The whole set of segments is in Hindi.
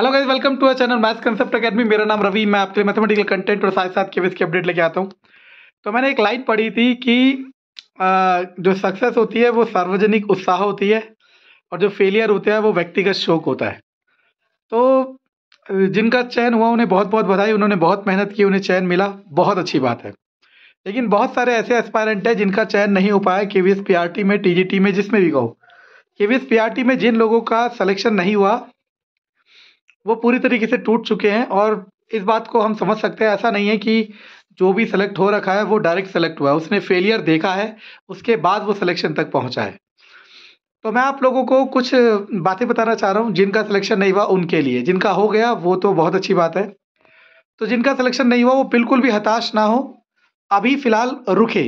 hello guys welcome to our channel math concept academy मेरा नाम रवि मैं आपके मैथमेटिकल कंटेंट और साथ साथ केवीएस की अपडेट लेके आता हूँ तो मैंने एक लाइन पढ़ी थी कि जो सक्सेस होती है वो सार्वजनिक उत्साह होती है और जो फेलियर होता है वो व्यक्तिगत शोक होता है तो जिनका चयन हुआ उन्हें बहुत बहुत बधाई उन्होंने बहुत मेहनत की उन्हें चयन मिला बहुत अच्छी बात है लेकिन बहुत सारे ऐसे एस्पायरेंट हैं जिनका चयन नहीं हो पाया के वी में टी में जिसमें भी कहो के वी में जिन लोगों का सलेक्शन नहीं हुआ वो पूरी तरीके से टूट चुके हैं और इस बात को हम समझ सकते हैं ऐसा नहीं है कि जो भी सेलेक्ट हो रखा है वो डायरेक्ट सेलेक्ट हुआ है उसने फेलियर देखा है उसके बाद वो सिलेक्शन तक पहुंचा है तो मैं आप लोगों को कुछ बातें बताना चाह रहा हूँ जिनका सिलेक्शन नहीं हुआ उनके लिए जिनका हो गया वो तो बहुत अच्छी बात है तो जिनका सिलेक्शन नहीं हुआ वो बिल्कुल भी हताश ना हो अभी फ़िलहाल रुके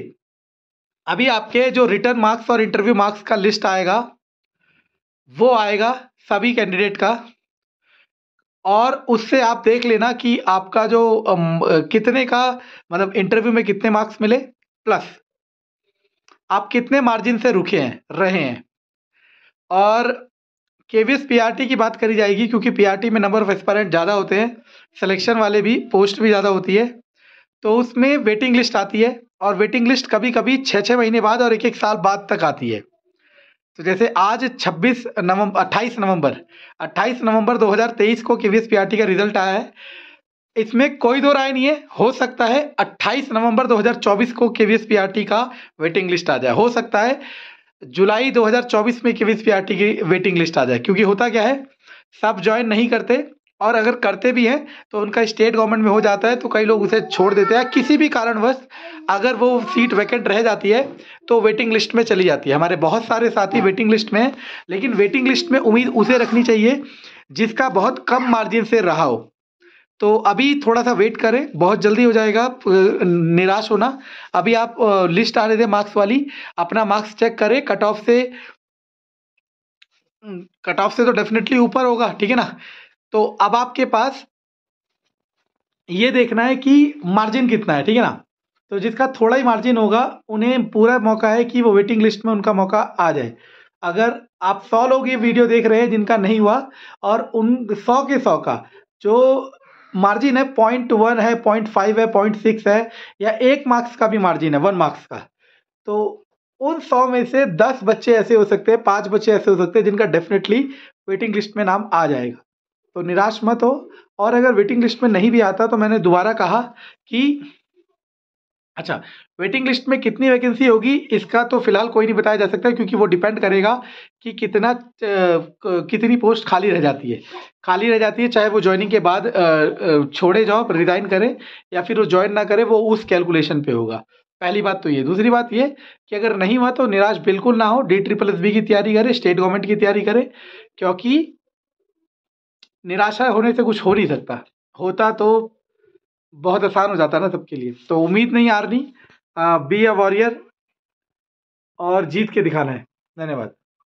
अभी आपके जो रिटर्न मार्क्स और इंटरव्यू मार्क्स का लिस्ट आएगा वो आएगा सभी कैंडिडेट का और उससे आप देख लेना कि आपका जो अम, कितने का मतलब इंटरव्यू में कितने मार्क्स मिले प्लस आप कितने मार्जिन से रुके हैं रहे हैं और के वी की बात करी जाएगी क्योंकि पी में नंबर ऑफ एक्सपायरेंट ज़्यादा होते हैं सिलेक्शन वाले भी पोस्ट भी ज़्यादा होती है तो उसमें वेटिंग लिस्ट आती है और वेटिंग लिस्ट कभी कभी छः छः महीने बाद और एक एक साल बाद तक आती है तो जैसे आज 26 नवंबर 28 नवंबर 28 नवंबर 2023 को के वी का रिजल्ट आया है इसमें कोई दो राय नहीं है हो सकता है 28 नवंबर 2024 को के वी का वेटिंग लिस्ट आ जाए हो सकता है जुलाई 2024 में के वी की वेटिंग लिस्ट आ जाए क्योंकि होता क्या है सब ज्वाइन नहीं करते और अगर करते भी हैं तो उनका स्टेट गवर्नमेंट में हो जाता है तो कई लोग उसे छोड़ देते हैं किसी भी कारणवश अगर वो सीट वैकेंट रह जाती है तो वेटिंग लिस्ट में चली जाती है हमारे बहुत सारे साथी वेटिंग लिस्ट में हैं लेकिन वेटिंग लिस्ट में उम्मीद उसे रखनी चाहिए जिसका बहुत कम मार्जिन से रहा हो तो अभी थोड़ा सा वेट करें बहुत जल्दी हो जाएगा निराश होना अभी आप लिस्ट आने दें मार्क्स वाली अपना मार्क्स चेक करें कट ऑफ से कट हम्म, ऑफ से तो डेफिनेटली ऊपर होगा ठीक है ना तो अब आपके पास ये देखना है कि मार्जिन कितना है ठीक है ना तो जिसका थोड़ा ही मार्जिन होगा उन्हें पूरा मौका है कि वो वेटिंग लिस्ट में उनका मौका आ जाए अगर आप सौ लोग ये वीडियो देख रहे हैं जिनका नहीं हुआ और उन सौ के सौ का जो मार्जिन है पॉइंट वन है पॉइंट फाइव है पॉइंट सिक्स है या एक मार्क्स का भी मार्जिन है वन मार्क्स का तो उन सौ में से दस बच्चे ऐसे हो सकते हैं पाँच बच्चे ऐसे हो सकते हैं जिनका डेफिनेटली वेटिंग लिस्ट में नाम आ जाएगा तो निराश मत हो और अगर वेटिंग लिस्ट में नहीं भी आता तो मैंने दोबारा कहा कि अच्छा वेटिंग लिस्ट में कितनी वैकेंसी होगी इसका तो फिलहाल कोई नहीं बताया जा सकता क्योंकि वो डिपेंड करेगा कि कितना कितनी पोस्ट खाली रह जाती है खाली रह जाती है चाहे वो ज्वाइनिंग के बाद छोड़े जॉब रिज़ाइन करें या फिर वो ज्वाइन ना करे वो उस कैलकुलेशन पे होगा पहली बात तो ये दूसरी बात ये कि अगर नहीं हुआ तो निराश बिल्कुल ना हो डी ट्रिपल एस बी की तैयारी करें स्टेट गवर्नमेंट की तैयारी करें क्योंकि निराशा होने से कुछ हो नहीं सकता होता तो बहुत आसान हो जाता ना सबके लिए तो उम्मीद नहीं हारनी बी अ वॉरियर और जीत के दिखाना है धन्यवाद